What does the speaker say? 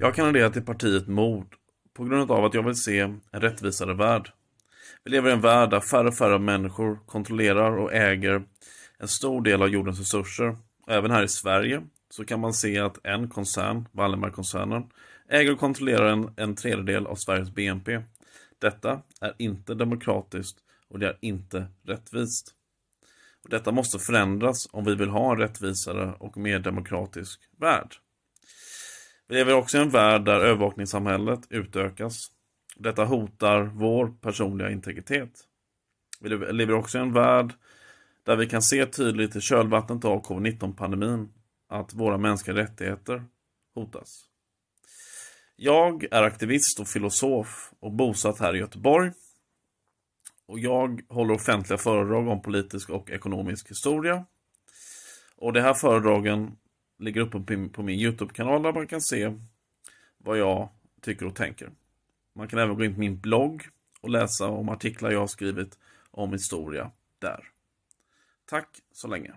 Jag kandiderar till partiet Mod på grund av att jag vill se en rättvisare värld. Vi lever i en värld där färre och färre människor kontrollerar och äger en stor del av jordens resurser. även här i Sverige så kan man se att en koncern, Wallenbergkoncernen, äger och kontrollerar en, en tredjedel av Sveriges BNP. Detta är inte demokratiskt och det är inte rättvist. Och detta måste förändras om vi vill ha en rättvisare och mer demokratisk värld. Vi lever också i en värld där övervakningssamhället utökas. Detta hotar vår personliga integritet. Vi lever också i en värld där vi kan se tydligt i kölvattnet av covid-19-pandemin att våra mänskliga rättigheter hotas. Jag är aktivist och filosof och bosatt här i Göteborg. Och jag håller offentliga föredrag om politisk och ekonomisk historia. Och de här föredragen ligger uppe på min Youtube-kanal där man kan se vad jag tycker och tänker. Man kan även gå in på min blogg och läsa om artiklar jag har skrivit om historia där. Tack så länge!